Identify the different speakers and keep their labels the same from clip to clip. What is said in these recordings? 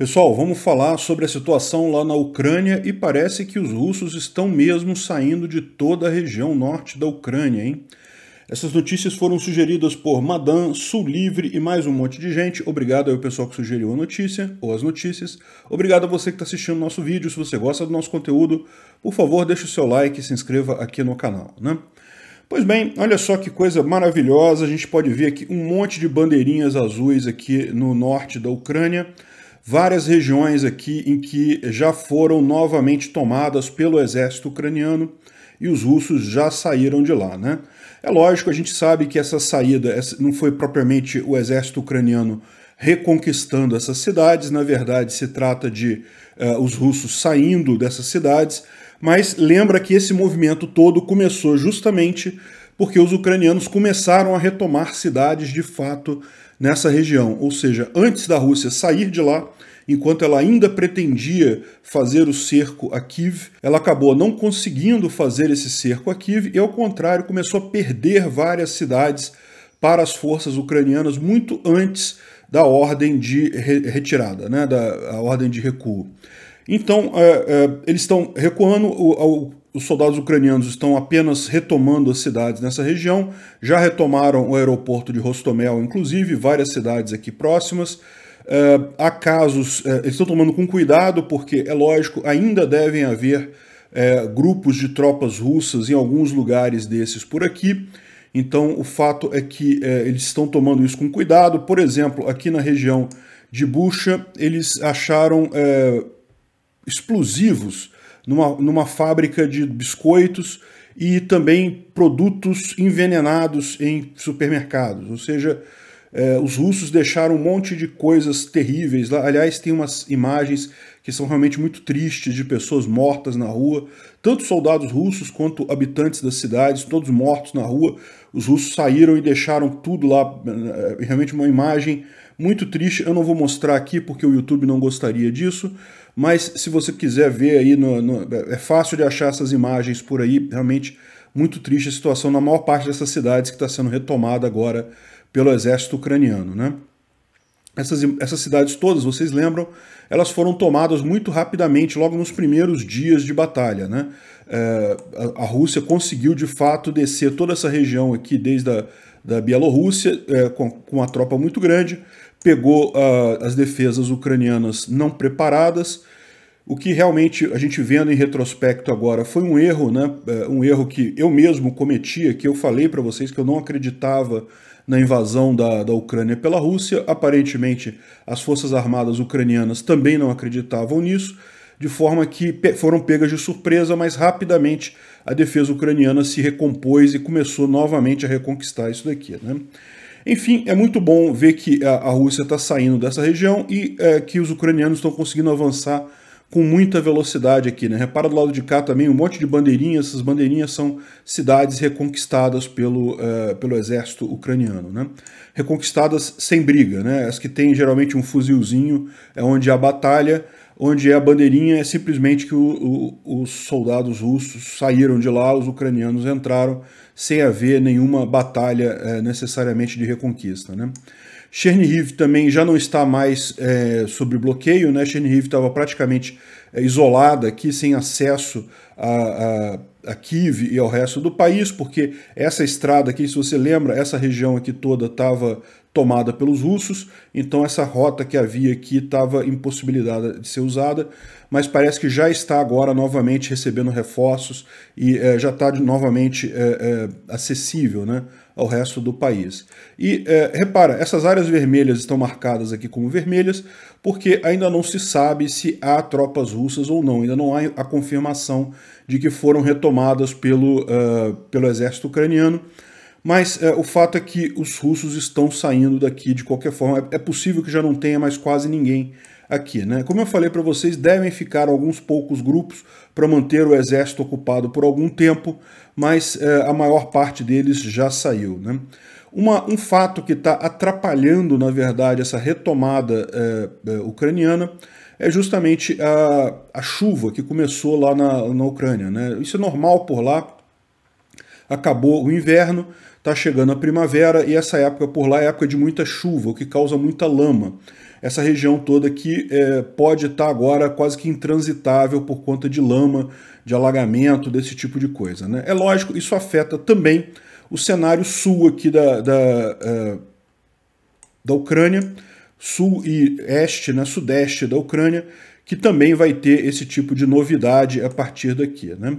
Speaker 1: Pessoal, vamos falar sobre a situação lá na Ucrânia e parece que os russos estão mesmo saindo de toda a região norte da Ucrânia, hein? Essas notícias foram sugeridas por Madan, Sul Livre e mais um monte de gente. Obrigado ao pessoal que sugeriu a notícia ou as notícias. Obrigado a você que está assistindo nosso vídeo. Se você gosta do nosso conteúdo, por favor, deixe o seu like e se inscreva aqui no canal, né? Pois bem, olha só que coisa maravilhosa. A gente pode ver aqui um monte de bandeirinhas azuis aqui no norte da Ucrânia várias regiões aqui em que já foram novamente tomadas pelo exército ucraniano e os russos já saíram de lá, né? É lógico, a gente sabe que essa saída não foi propriamente o exército ucraniano reconquistando essas cidades, na verdade se trata de uh, os russos saindo dessas cidades, mas lembra que esse movimento todo começou justamente porque os ucranianos começaram a retomar cidades de fato nessa região, ou seja, antes da Rússia sair de lá, enquanto ela ainda pretendia fazer o cerco a Kiev, ela acabou não conseguindo fazer esse cerco a Kiev e, ao contrário, começou a perder várias cidades para as forças ucranianas muito antes da ordem de retirada, né, da ordem de recuo. Então, é, é, eles estão recuando, o, o, os soldados ucranianos estão apenas retomando as cidades nessa região, já retomaram o aeroporto de Rostomel, inclusive, várias cidades aqui próximas. Uh, há casos, uh, eles estão tomando com cuidado, porque, é lógico, ainda devem haver uh, grupos de tropas russas em alguns lugares desses por aqui. Então, o fato é que eles estão tomando isso com cuidado. Por exemplo, aqui na região de Bucha, eles acharam explosivos numa, numa fábrica de biscoitos e também produtos envenenados em supermercados. Ou seja, é, os russos deixaram um monte de coisas terríveis lá. Aliás, tem umas imagens que são realmente muito tristes de pessoas mortas na rua. Tanto soldados russos quanto habitantes das cidades, todos mortos na rua. Os russos saíram e deixaram tudo lá. É, realmente uma imagem muito triste. Eu não vou mostrar aqui porque o YouTube não gostaria disso. Mas se você quiser ver aí, no, no, é fácil de achar essas imagens por aí. Realmente muito triste a situação na maior parte dessas cidades que está sendo retomada agora pelo exército ucraniano. Né? Essas, essas cidades todas, vocês lembram, elas foram tomadas muito rapidamente, logo nos primeiros dias de batalha. Né? É, a, a, Rússia conseguiu, de fato, descer toda essa região aqui, desde a da Bielorrússia, é, com, com uma tropa muito grande, pegou uh, as defesas ucranianas não preparadas, o que realmente a gente vendo em retrospecto agora foi um erro, né? É, um erro que eu mesmo cometia, que eu falei para vocês que eu não acreditava na invasão da, da Ucrânia pela Rússia. Aparentemente, as forças armadas ucranianas também não acreditavam nisso, de forma que pe foram pegas de surpresa, mas rapidamente a defesa ucraniana se recompôs e começou novamente a reconquistar isso daqui. Né? Enfim, é muito bom ver que a, a Rússia está saindo dessa região e é, que os ucranianos estão conseguindo avançar com muita velocidade aqui, né? Repara do lado de cá também um monte de bandeirinhas. Essas bandeirinhas são cidades reconquistadas pelo, uh, pelo exército ucraniano, né? Reconquistadas sem briga, né? As que têm geralmente um fuzilzinho, é onde há batalha, onde é a bandeirinha, é simplesmente que o, o, os soldados russos saíram de lá, os ucranianos entraram, sem haver nenhuma batalha uh, necessariamente de reconquista, né? Chernihiv também já não está mais é, sob bloqueio, né? Chernihiv estava praticamente é, isolada aqui, sem acesso a, a a Kiev e ao resto do país, porque essa estrada aqui, se você lembra, essa região aqui toda estava tomada pelos russos, então essa rota que havia aqui estava impossibilitada de ser usada mas parece que já está agora novamente recebendo reforços e é, já está novamente é, é, acessível né, ao resto do país. E repara, essas áreas vermelhas estão marcadas aqui como vermelhas porque ainda não se sabe se há tropas russas ou não, ainda não há a confirmação de que foram retomadas pelo, uh, pelo exército ucraniano. Mas é, o fato é que os russos estão saindo daqui de qualquer forma. É, é, possível que já não tenha mais quase ninguém aqui. Né? Como eu falei para vocês, devem ficar alguns poucos grupos para manter o exército ocupado por algum tempo, mas eh, a maior parte deles já saiu. Né? Uma, um fato que está atrapalhando, na verdade, essa retomada eh, eh, ucraniana é justamente a, a chuva que começou lá na, na Ucrânia. Né? Isso é normal por lá. Acabou o inverno, está chegando a primavera e essa época por lá é época de muita chuva, o que causa muita lama essa região toda aqui é, pode estar tá agora quase que intransitável por conta de lama, de alagamento, desse tipo de coisa. Né? É lógico, isso afeta também o cenário sul aqui da, da, uh, da Ucrânia, sul e este, né, sudeste da Ucrânia, que também vai ter esse tipo de novidade a partir daqui. Né?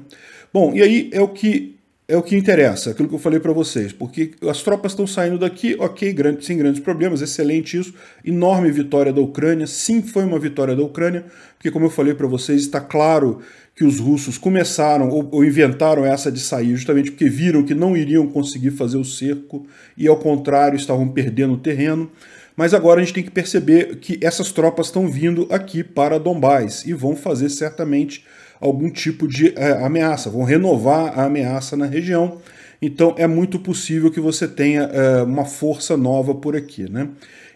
Speaker 1: Bom, e aí é o que é o que interessa, é aquilo que eu falei para vocês, porque as tropas estão saindo daqui, ok, grande, sem grandes problemas, excelente isso, enorme vitória da Ucrânia, sim, foi uma vitória da Ucrânia, porque como eu falei para vocês, está claro que os russos começaram ou, ou, inventaram essa de sair justamente porque viram que não iriam conseguir fazer o cerco e ao contrário estavam perdendo o terreno, mas agora a gente tem que perceber que essas tropas estão vindo aqui para Dombás e vão fazer certamente algum tipo de é, ameaça, vão renovar a ameaça na região. Então é muito possível que você tenha é, uma força nova por aqui. Né?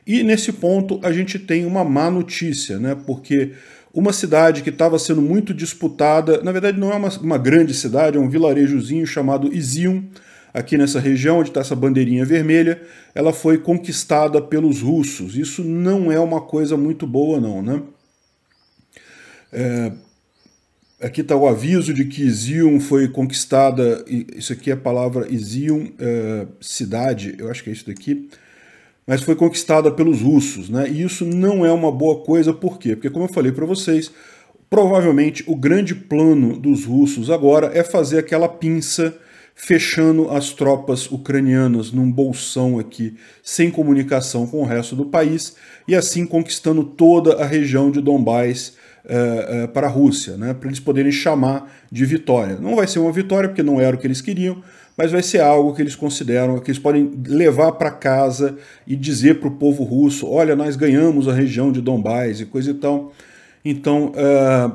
Speaker 1: E nesse ponto a gente tem uma má notícia, né? porque uma cidade que estava sendo muito disputada, na verdade não é uma, uma grande cidade, é um vilarejozinho chamado Izium, aqui nessa região onde está essa bandeirinha vermelha, ela foi conquistada pelos russos. Isso não é uma coisa muito boa não, né? É, Aqui está o aviso de que Zion foi conquistada. Isso aqui é a palavra Zion, é, cidade, eu acho que é isso daqui. Mas foi conquistada pelos russos, né? E isso não é uma boa coisa, por quê? Porque, como eu falei para vocês, provavelmente o grande plano dos russos agora é fazer aquela pinça fechando as tropas ucranianas num bolsão aqui, sem comunicação com o resto do país, e assim conquistando toda a região de Donbás eh, eh, para a Rússia, né, para eles poderem chamar de vitória. Não vai ser uma vitória, porque não era o que eles queriam, mas vai ser algo que eles consideram, que eles podem levar para casa e dizer para o povo russo: olha, nós ganhamos a região de Donbás e coisa e tal. Então, uh,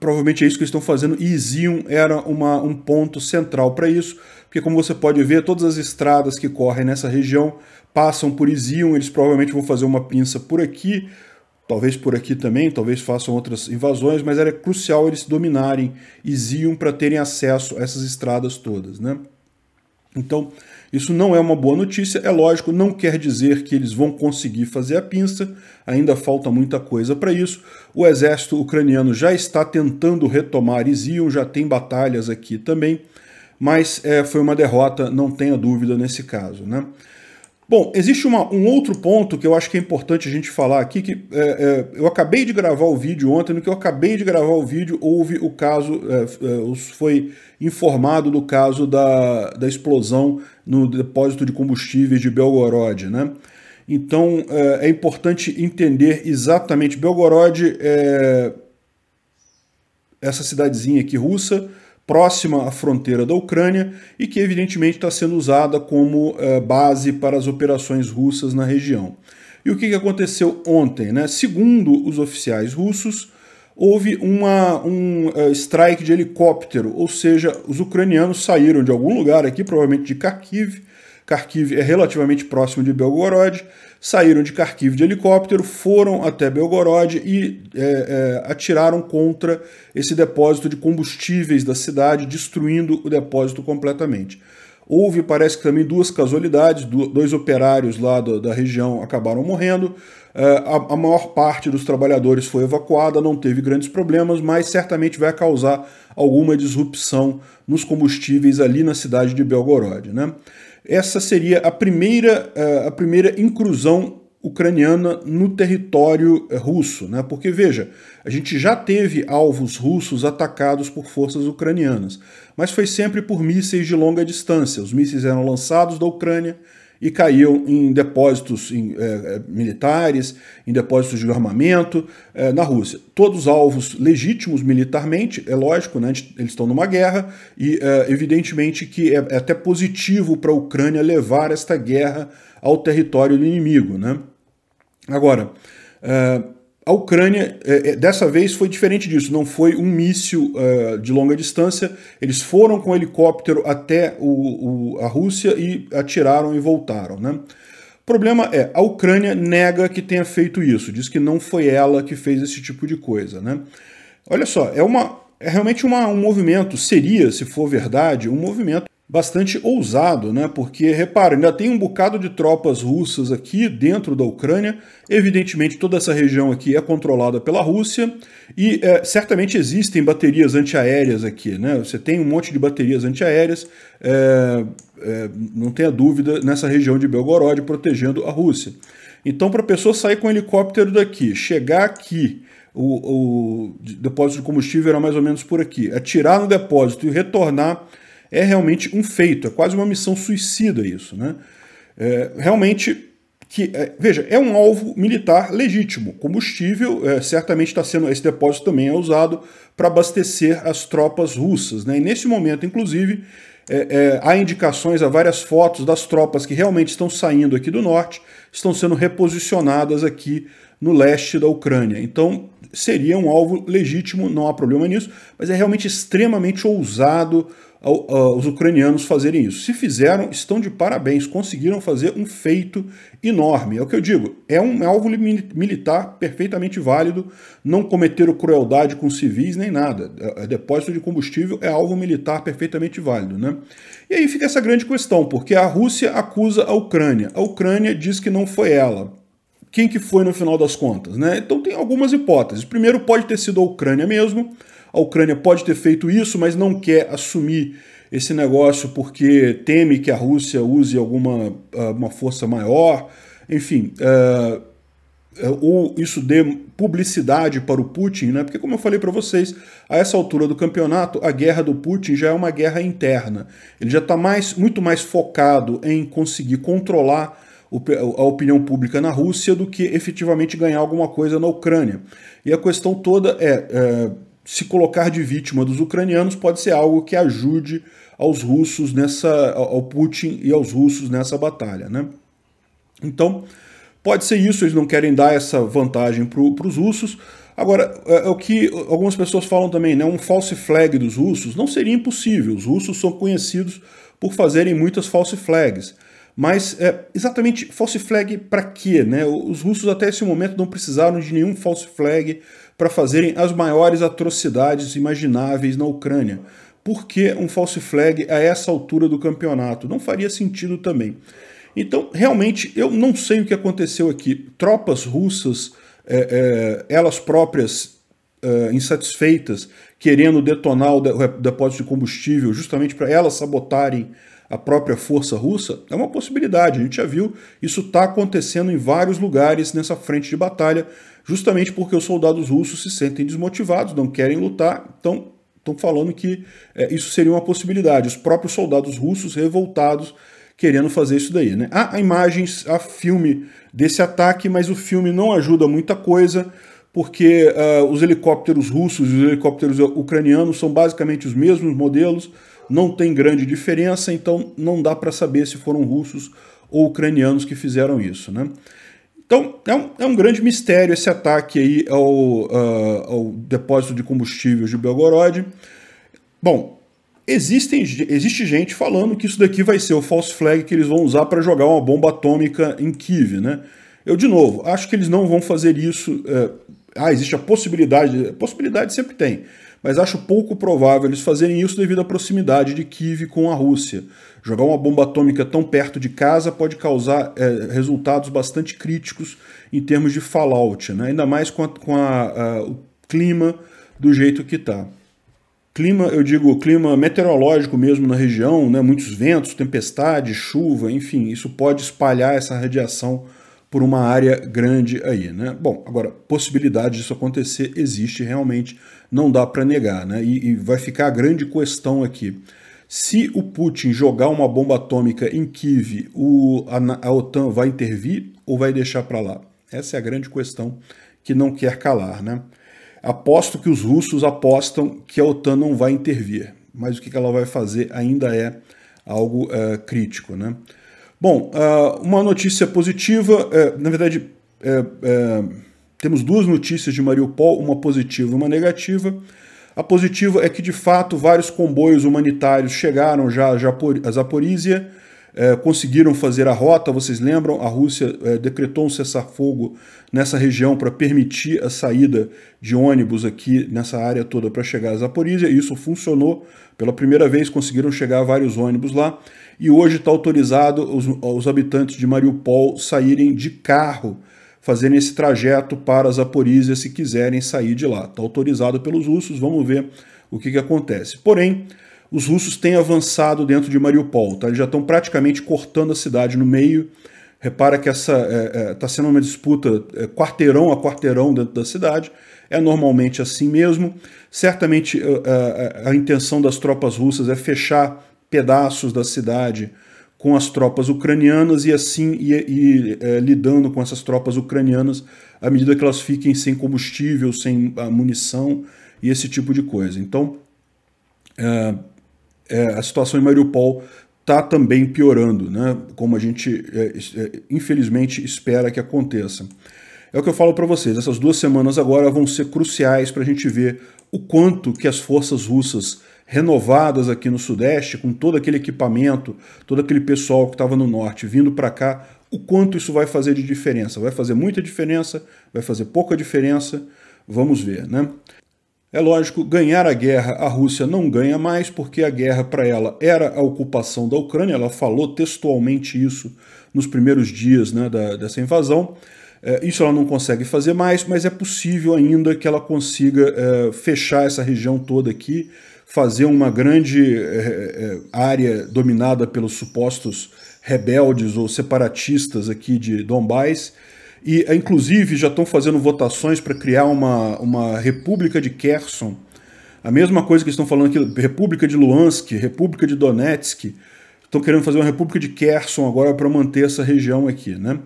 Speaker 1: provavelmente é isso que eles estão fazendo, e Izium era uma, um ponto central para isso, porque como você pode ver, todas as estradas que correm nessa região passam por Izium, eles provavelmente vão fazer uma pinça por aqui, talvez por aqui também, talvez façam outras invasões, mas era crucial eles dominarem e para terem acesso a essas estradas todas, né? Então, isso não é uma boa notícia, é lógico, não quer dizer que eles vão conseguir fazer a pinça, ainda falta muita coisa para isso. O exército ucraniano já está tentando retomar Izium, já tem batalhas aqui também, mas é, foi uma derrota, não tenha dúvida nesse caso. Né? Bom, existe uma, um outro ponto que eu acho que é importante a gente falar aqui, que é, é, eu acabei de gravar o vídeo ontem, no que eu acabei de gravar o vídeo, houve o caso, é, é foi informado do caso da, da explosão no depósito de combustíveis de Belgorod, né? Então é, é importante entender exatamente, Belgorod é essa cidadezinha aqui russa, próxima à fronteira da Ucrânia e que evidentemente está sendo usada como eh, base para as operações russas na região. E o que, que aconteceu ontem? Né? Segundo os oficiais russos, houve uma, um uh, strike de helicóptero, ou seja, os ucranianos saíram de algum lugar aqui, provavelmente de Kharkiv, Kharkiv é relativamente próximo de Belgorod, saíram de Kharkiv de helicóptero, foram até Belgorod e é, é, atiraram contra esse depósito de combustíveis da cidade, destruindo o depósito completamente. Houve, parece que também, duas casualidades, dois operários lá do, da região acabaram morrendo. É, a, a, maior parte dos trabalhadores foi evacuada, não teve grandes problemas, mas certamente vai causar alguma disrupção nos combustíveis ali na cidade de Belgorod. Né? Essa seria a primeira, eh, a primeira inclusão ucraniana no território eh, russo, né? Porque veja, a gente já teve alvos russos atacados por forças ucranianas, mas foi sempre por mísseis de longa distância. Os mísseis eram lançados da Ucrânia, e caiu em depósitos em, eh, militares, em depósitos de armamento eh, na Rússia. Todos alvos legítimos militarmente, é lógico, né, eles estão numa guerra, e eh, evidentemente que é, é até positivo para a Ucrânia levar esta guerra ao território do inimigo. Né? Agora, a Ucrânia, é, é, dessa vez, foi diferente disso. Não foi um míssil uh, de longa distância. Eles foram com helicóptero até o, o, a Rússia e atiraram e voltaram. Né? O problema é, a Ucrânia nega que tenha feito isso. Diz que não foi ela que fez esse tipo de coisa. Né? Olha só, é, uma, é realmente uma, um movimento, seria, se for verdade, um movimento bastante ousado, né? Porque, repara, ainda tem um bocado de tropas russas aqui dentro da Ucrânia. Evidentemente, toda essa região aqui é controlada pela Rússia e é, certamente existem baterias antiaéreas aqui, né? Você tem um monte de baterias antiaéreas, é, é, não tenha dúvida, nessa região de Belgorod protegendo a Rússia. Então, para a pessoa sair com helicóptero daqui, chegar aqui, o, o depósito de combustível era mais ou menos por aqui, atirar no depósito e retornar é realmente um feito, é quase uma missão suicida isso. Né? É, realmente, que é, veja, é um alvo militar legítimo. Combustível é, certamente está sendo, esse depósito também é usado para abastecer as tropas russas. Né? E nesse momento, inclusive, é, é, há indicações, há várias fotos das tropas que realmente estão saindo aqui do norte, estão sendo reposicionadas aqui no leste da Ucrânia. Então seria um alvo legítimo, não há problema nisso, mas é realmente extremamente ousado os ucranianos fazerem isso. Se fizeram, estão de parabéns, conseguiram fazer um feito enorme. É o que eu digo, é um é alvo militar perfeitamente válido, não cometeram crueldade com civis nem nada. É, é, depósito de combustível é alvo militar perfeitamente válido. Né? E aí fica essa grande questão, porque a Rússia acusa a Ucrânia. A Ucrânia diz que não foi ela quem que foi no final das contas, né? Então tem algumas hipóteses. Primeiro, pode ter sido a Ucrânia mesmo. A Ucrânia pode ter feito isso, mas não quer assumir esse negócio porque teme que a Rússia use alguma ah, uma força maior. Enfim, uh, eh, eh, ou isso dê publicidade para o Putin, né? Porque, como eu falei para vocês, a essa altura do campeonato, a guerra do Putin já é uma guerra interna. Ele já está mais, muito mais focado em conseguir controlar a opinião pública na Rússia do que efetivamente ganhar alguma coisa na Ucrânia. E a questão toda é, é se colocar de vítima dos ucranianos pode ser algo que ajude aos russos nessa, ao Putin e aos russos nessa batalha, né? Então pode ser isso, eles não querem dar essa vantagem para os russos. Agora, é, é, o que algumas pessoas falam também, né? Um false flag dos russos não seria impossível. Os russos são conhecidos por fazerem muitas false flags. Mas é, exatamente false flag para quê? Né? Os russos até esse momento não precisaram de nenhum false flag para fazerem as maiores atrocidades imagináveis na Ucrânia. Por que um false flag a essa altura do campeonato? Não faria sentido também. Então, realmente, eu não sei o que aconteceu aqui. Tropas russas, é, é, elas próprias é, insatisfeitas, querendo detonar o depósito de combustível, justamente para elas sabotarem a própria força russa, é uma possibilidade. A gente já viu isso está acontecendo em vários lugares nessa frente de batalha justamente porque os soldados russos se sentem desmotivados, não querem lutar, então estão falando que é, isso seria uma possibilidade. Os próprios soldados russos revoltados querendo fazer isso daí. Né? Há imagens, há filme desse ataque, mas o filme não ajuda muita coisa, porque uh, os helicópteros russos e os helicópteros ucranianos são basicamente os mesmos modelos, não tem grande diferença, então não dá para saber se foram russos ou ucranianos que fizeram isso. Né? Então, é um, é um grande mistério esse ataque aí ao, uh, ao depósito de combustível de Belgorod. Bom, existem, existe gente falando que isso daqui vai ser o false flag que eles vão usar para jogar uma bomba atômica em Kiev, né? Eu, de novo, acho que eles não vão fazer isso. Uh, ah, existe a possibilidade, a possibilidade sempre tem mas acho pouco provável eles fazerem isso devido à proximidade de Kiev com a Rússia. Jogar uma bomba atômica tão perto de casa pode causar é, resultados bastante críticos em termos de fallout, né? ainda mais com, a, com a, a, o clima do jeito que está clima, eu digo clima meteorológico mesmo na região, né? muitos ventos, tempestades, chuva, enfim, isso pode espalhar essa radiação por uma área grande aí, né? Bom, agora, possibilidade disso acontecer existe realmente, não dá para negar, né? E, e vai ficar a grande questão aqui. Se o Putin jogar uma bomba atômica em Kiev, o, a, a OTAN vai intervir ou vai deixar para lá? Essa é a grande questão que não quer calar, né? Aposto que os russos apostam que a OTAN não vai intervir, mas o que ela vai fazer ainda é algo eh, crítico, né? Bom, ah, uma notícia positiva, é, na verdade, é, é, temos duas notícias de Mariupol, uma positiva e uma negativa. A positiva é que, de fato, vários comboios humanitários chegaram já a Zaporizhia, conseguiram fazer a rota. Vocês lembram? A Rússia decretou um cessar-fogo nessa região para permitir a saída de ônibus aqui nessa área toda para chegar a Zaporizhia. Isso funcionou. Pela primeira vez conseguiram chegar vários ônibus lá. E hoje está autorizado os, os habitantes de Mariupol saírem de carro, fazerem esse trajeto para Zaporizhia se quiserem sair de lá. Está autorizado pelos russos, vamos ver o que, que acontece. Porém, os russos têm avançado dentro de Mariupol, tá? eles já estão praticamente cortando a cidade no meio. Repara que essa está é, é, tá sendo uma disputa é, quarteirão a quarteirão dentro da cidade. É normalmente assim mesmo. Certamente a, é, a, é, a intenção das tropas russas é fechar pedaços da cidade com as tropas ucranianas e assim ir, é, lidando com essas tropas ucranianas à medida que elas fiquem sem combustível, sem ah, munição e esse tipo de coisa. Então, é, é, a situação em Mariupol está também piorando, né? como a gente é, é, infelizmente espera que aconteça. É o que eu falo para vocês, essas duas semanas agora vão ser cruciais para a gente ver o quanto que as forças russas renovadas aqui no Sudeste, com todo aquele equipamento, todo aquele pessoal que estava no Norte vindo para cá, o quanto isso vai fazer de diferença? Vai fazer muita diferença? Vai fazer pouca diferença? Vamos ver, né? É lógico, ganhar a guerra a Rússia não ganha mais, porque a guerra para ela era a ocupação da Ucrânia, ela falou textualmente isso nos primeiros dias né, da, dessa invasão. É, isso ela não consegue fazer mais, mas é possível ainda que ela consiga é, fechar essa região toda aqui fazer uma grande é, área dominada pelos supostos rebeldes ou separatistas aqui de Donbás. E, inclusive, já estão fazendo votações para criar uma, uma república de Kherson. A mesma coisa que estão falando aqui, república de Luhansk, república de Donetsk. Estão querendo fazer uma república de Kherson agora para manter essa região aqui, né?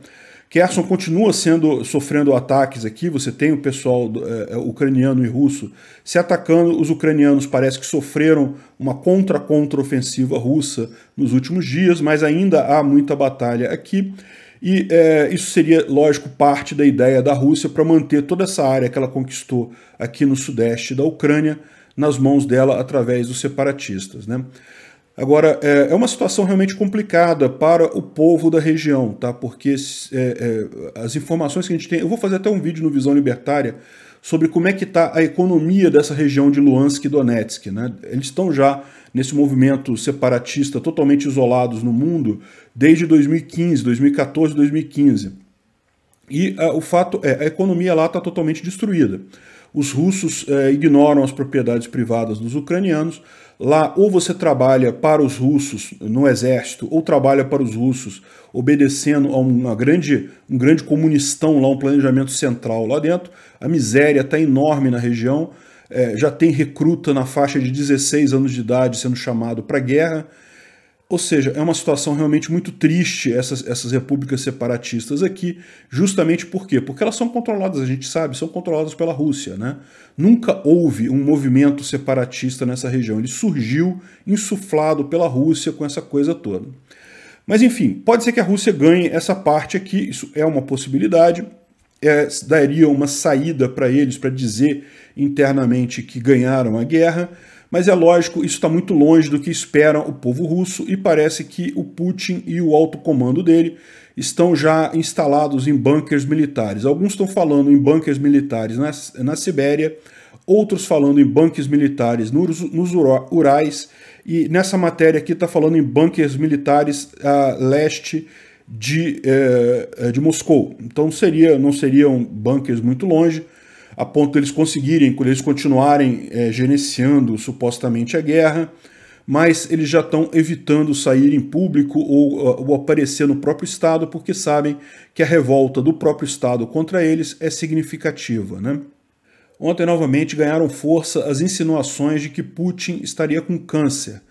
Speaker 1: Kherson continua sendo sofrendo ataques aqui. Você tem o pessoal é, é, ucraniano e russo se atacando. Os ucranianos parece que sofreram uma contra-contra-ofensiva russa nos últimos dias, mas ainda há muita batalha aqui. E é, isso seria, lógico, parte da ideia da Rússia para manter toda essa área que ela conquistou aqui no sudeste da Ucrânia nas mãos dela através dos separatistas. Né? Agora, é, é uma situação realmente complicada para o povo da região, tá? porque é, é, as informações que a gente tem. Eu vou fazer até um vídeo no Visão Libertária sobre como é que está a economia dessa região de Luansk e Donetsk. Né? Eles estão já nesse movimento separatista totalmente isolados no mundo desde 2015, 2014, 2015. E ah, o fato é, a economia lá está totalmente destruída. Os russos é, ignoram as propriedades privadas dos ucranianos. Lá, ou você trabalha para os russos no exército, ou trabalha para os russos obedecendo a uma grande, um grande comunistão lá, um planejamento central lá dentro. A miséria está enorme na região. É, já tem recruta na faixa de 16 anos de idade sendo chamado para guerra. Ou seja, é uma situação realmente muito triste essas, essas repúblicas separatistas aqui, justamente por quê? Porque elas são controladas, a gente sabe, são controladas pela Rússia. Né? Nunca houve um movimento separatista nessa região. Ele surgiu insuflado pela Rússia com essa coisa toda. Mas enfim, pode ser que a Rússia ganhe essa parte aqui, isso é uma possibilidade. É, daria uma saída para eles para dizer internamente que ganharam a guerra mas é lógico, isso está muito longe do que espera o povo russo e parece que o Putin e o alto comando dele estão já instalados em bunkers militares. Alguns estão falando em bunkers militares na, na Sibéria, outros falando em bunkers militares nos, nos Urais, e nessa matéria aqui está falando em bunkers militares a leste de, eh, de Moscou. Então seria, não seriam bunkers muito longe, a ponto deles de conseguirem, eles continuarem é, gerenciando supostamente a guerra, mas eles já estão evitando sair em público ou, ah, ou aparecer no próprio Estado, porque sabem que a revolta do próprio Estado contra eles é significativa. Né? Ontem, novamente, ganharam força as insinuações de que Putin estaria com câncer.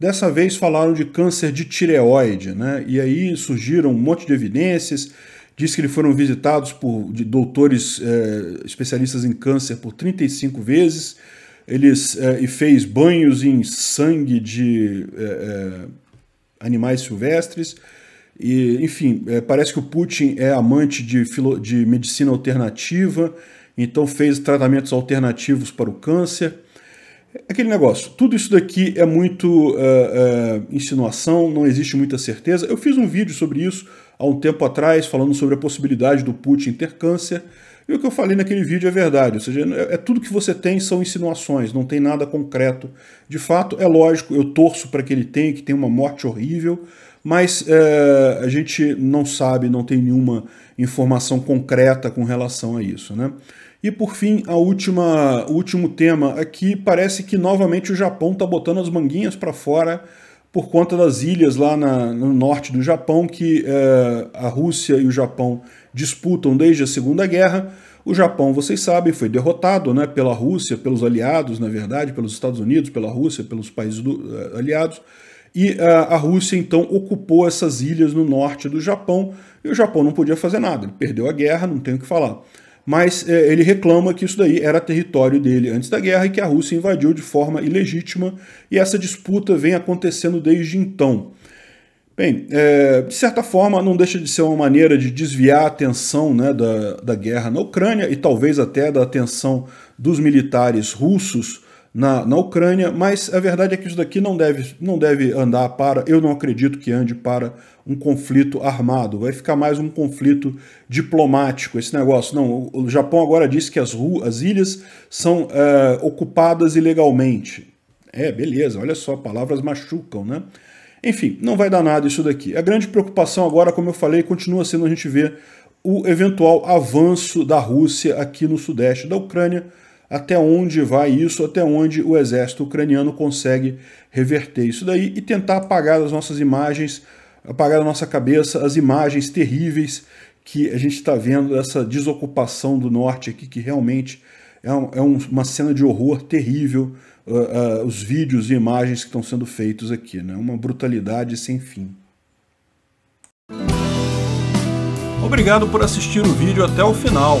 Speaker 1: Dessa vez falaram de câncer de tireoide, né? E aí surgiram um monte de evidências Diz que eles foram visitados por doutores eh, especialistas em câncer por 35 vezes. Eles eh, e fez banhos em sangue de eh, animais silvestres. E, enfim, parece que o Putin é amante de, filo, de medicina alternativa, então fez tratamentos alternativos para o câncer. Aquele negócio, tudo isso daqui é muito uh, uh, insinuação, não existe muita certeza. Eu fiz um vídeo sobre isso, há um tempo atrás falando sobre a possibilidade do Putin ter câncer. E o que eu falei naquele vídeo é verdade, ou seja, é, é tudo que você tem são insinuações, não tem nada concreto. De fato, é lógico, eu torço para que ele tenha, que tenha uma morte horrível, mas é, a gente não sabe, não tem nenhuma informação concreta com relação a isso. Né? E por fim, a última, o último tema aqui parece que novamente o Japão está botando as manguinhas para fora por conta das ilhas lá na, no norte do Japão que é, a Rússia e o Japão disputam desde a Segunda Guerra. O Japão, vocês sabem, foi derrotado né, pela Rússia, pelos aliados, na verdade, pelos Estados Unidos, pela Rússia, pelos países do, eh, aliados. E a, eh, a Rússia, então, ocupou essas ilhas no norte do Japão. E o Japão não podia fazer nada, ele perdeu a guerra, não tem o que falar mas é, ele reclama que isso daí era território dele antes da guerra e que a Rússia invadiu de forma ilegítima, e essa disputa vem acontecendo desde então. Bem, é, de certa forma, não deixa de ser uma maneira de desviar a atenção né, da, da guerra na Ucrânia e talvez até da atenção dos militares russos na, na Ucrânia, mas a verdade é que isso daqui não deve, não deve andar para, eu não acredito que ande para um conflito armado, vai ficar mais um conflito diplomático esse negócio. Não, o Japão agora disse que as, ruas, as ilhas são é, ocupadas ilegalmente. É, beleza, olha só, palavras machucam, né? Enfim, não vai dar nada isso daqui. A grande preocupação agora, como eu falei, continua sendo a gente ver o eventual avanço da Rússia aqui no sudeste da Ucrânia, até onde vai isso, até onde o exército ucraniano consegue reverter isso daí e tentar apagar as nossas imagens, apagar da nossa cabeça as imagens terríveis que a gente está vendo dessa desocupação do norte aqui, que realmente é, um, é uma cena de horror terrível, uh, uh, os vídeos e imagens que estão sendo feitos aqui, né? uma brutalidade sem fim. Obrigado por assistir o vídeo até o final.